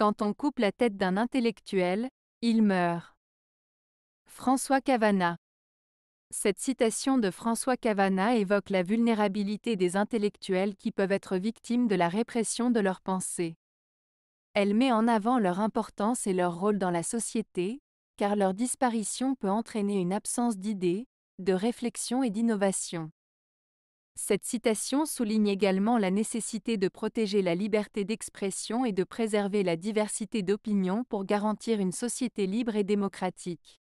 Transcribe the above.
Quand on coupe la tête d'un intellectuel, il meurt. François Cavana cette citation de François Cavana évoque la vulnérabilité des intellectuels qui peuvent être victimes de la répression de leurs pensées. Elle met en avant leur importance et leur rôle dans la société, car leur disparition peut entraîner une absence d'idées, de réflexion et d'innovation. Cette citation souligne également la nécessité de protéger la liberté d'expression et de préserver la diversité d'opinions pour garantir une société libre et démocratique.